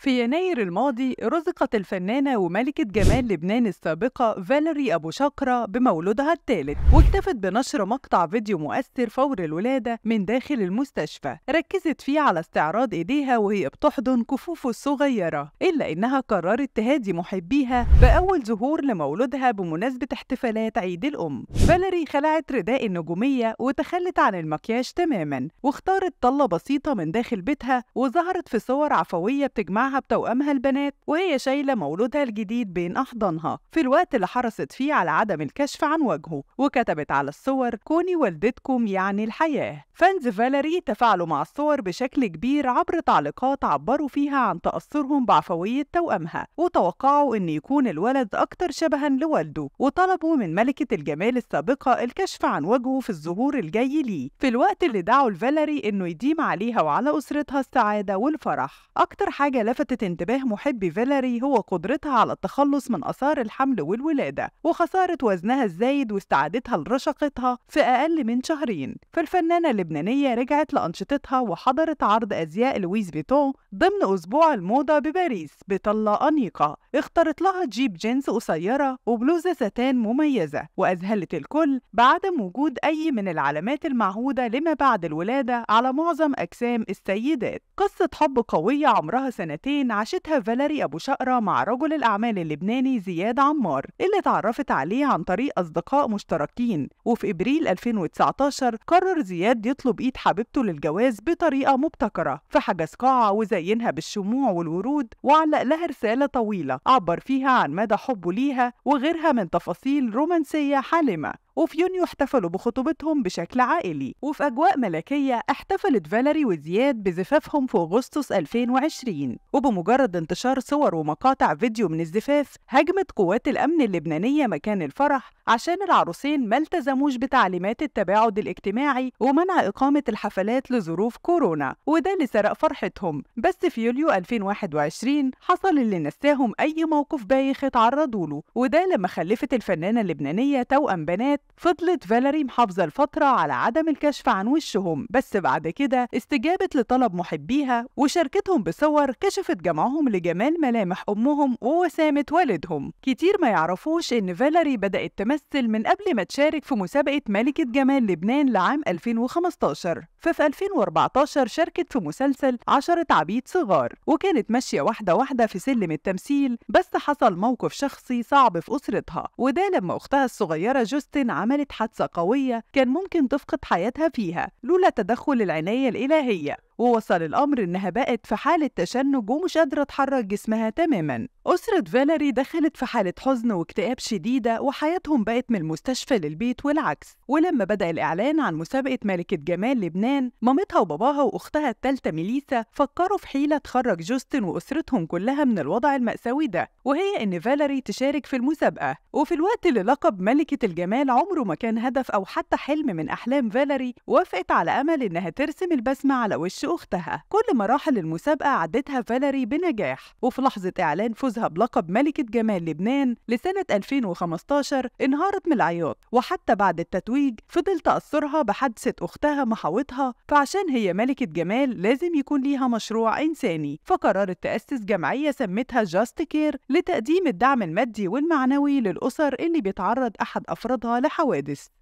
في يناير الماضي رزقت الفنانة وملكة جمال لبنان السابقة فاليري أبو شقرة بمولودها الثالث واكتفت بنشر مقطع فيديو مؤثر فور الولادة من داخل المستشفى ركزت فيه على استعراض إيديها وهي بتحضن كفوفه الصغيرة إلا إنها قررت تهادي محبيها بأول ظهور لمولودها بمناسبة احتفالات عيد الأم فاليري خلعت رداء النجومية وتخلت عن المكياج تماما واختارت طلة بسيطة من داخل بيتها وظهرت في صور عفوية بتجمعها معها بتوأمها البنات وهي شايلة مولودها الجديد بين أحضانها في الوقت اللي حرصت فيه على عدم الكشف عن وجهه وكتبت على الصور كوني والدتكم يعني الحياة فانز فاليري تفاعلوا مع الصور بشكل كبير عبر تعليقات عبروا فيها عن تأثرهم بعفوية توأمها وتوقعوا أن يكون الولد أكثر شبها لوالده وطلبوا من ملكة الجمال السابقة الكشف عن وجهه في الظهور الجاي ليه في الوقت اللي دعوا الفاليري أنه يديم عليها وعلى أسرتها السعادة والفرح أكتر حاجة لفت لفتت انتباه محبي فيلاري هو قدرتها على التخلص من آثار الحمل والولادة وخسارة وزنها الزايد واستعادتها لرشاقتها في أقل من شهرين فالفنانة اللبنانية رجعت لأنشطتها وحضرت عرض أزياء لويس فيتون ضمن أسبوع الموضة بباريس بطلة أنيقة اختارت لها جيب جينز قصيرة وبلوزة ستان مميزة وأذهلت الكل بعدم وجود أي من العلامات المعهودة لما بعد الولادة على معظم أجسام السيدات قصة حب قوية عمرها سنتين سنتين عاشتها فاليري أبو شقرة مع رجل الأعمال اللبناني زياد عمار اللي اتعرفت عليه عن طريق أصدقاء مشتركين وفي إبريل 2019 قرر زياد يطلب إيد حبيبته للجواز بطريقة مبتكرة فحجز قاعة وزينها بالشموع والورود وعلق لها رسالة طويلة عبر فيها عن مدى حبه ليها وغيرها من تفاصيل رومانسية حالمة وفي يونيو احتفلوا بخطوبتهم بشكل عائلي وفي أجواء ملكية احتفلت فاليري وزياد بزفافهم في أغسطس 2020 وبمجرد انتشار صور ومقاطع فيديو من الزفاف هجمت قوات الأمن اللبنانية مكان الفرح عشان العروسين ما التزموش بتعليمات التباعد الاجتماعي ومنع إقامة الحفلات لظروف كورونا وده اللي سرق فرحتهم بس في يوليو 2021 حصل اللي نساهم أي موقف بايخ اتعرضوا له وده لما خلفت الفنانة اللبنانية توأم بنات فضلت فاليري محافظة لفترة على عدم الكشف عن وشهم بس بعد كده استجابت لطلب محبيها وشاركتهم بصور كشفت جمعهم لجمال ملامح أمهم ووسامة والدهم كتير ما يعرفوش إن فاليري بدأت تمثل من قبل ما تشارك في مسابقة ملكة جمال لبنان لعام 2015 ففي 2014 شاركت في مسلسل عشرة عبيد صغار وكانت ماشية واحدة واحدة في سلم التمثيل بس حصل موقف شخصي صعب في أسرتها وده لما أختها الصغيرة جوستن عملت حادثة قوية كان ممكن تفقد حياتها فيها لولا تدخل العناية الإلهية ووصل الأمر إنها بقت في حالة تشنج ومش قادرة تحرك جسمها تماما أسرة فاليري دخلت في حالة حزن واكتئاب شديدة وحياتهم بقت من المستشفى للبيت والعكس ولما بدأ الإعلان عن مسابقة ملكة جمال لبنان مامتها وباباها وأختها الثالثة ميليسا فكروا في حيلة تخرج جوستن وأسرتهم كلها من الوضع المأساوي ده وهي إن فاليري تشارك في المسابقة وفي الوقت اللي لقب ملكة الجمال عمره ما كان هدف أو حتى حلم من أحلام فاليري وافقت على أمل إنها ترسم البسمة على وش أختها كل مراحل المسابقة عدتها فاليري بنجاح وفي لحظة إعلان فوزها بلقب ملكة جمال لبنان لسنة 2015 انهارت من العياط وحتى بعد التتويج فضل تأثرها بحادثة أختها محاوطها فعشان هي ملكة جمال لازم يكون ليها مشروع إنساني فقررت تأسس جمعية سمتها جاست كير لتقديم الدعم المادي والمعنوي للأسر اللي بيتعرض أحد أفرادها لحوادث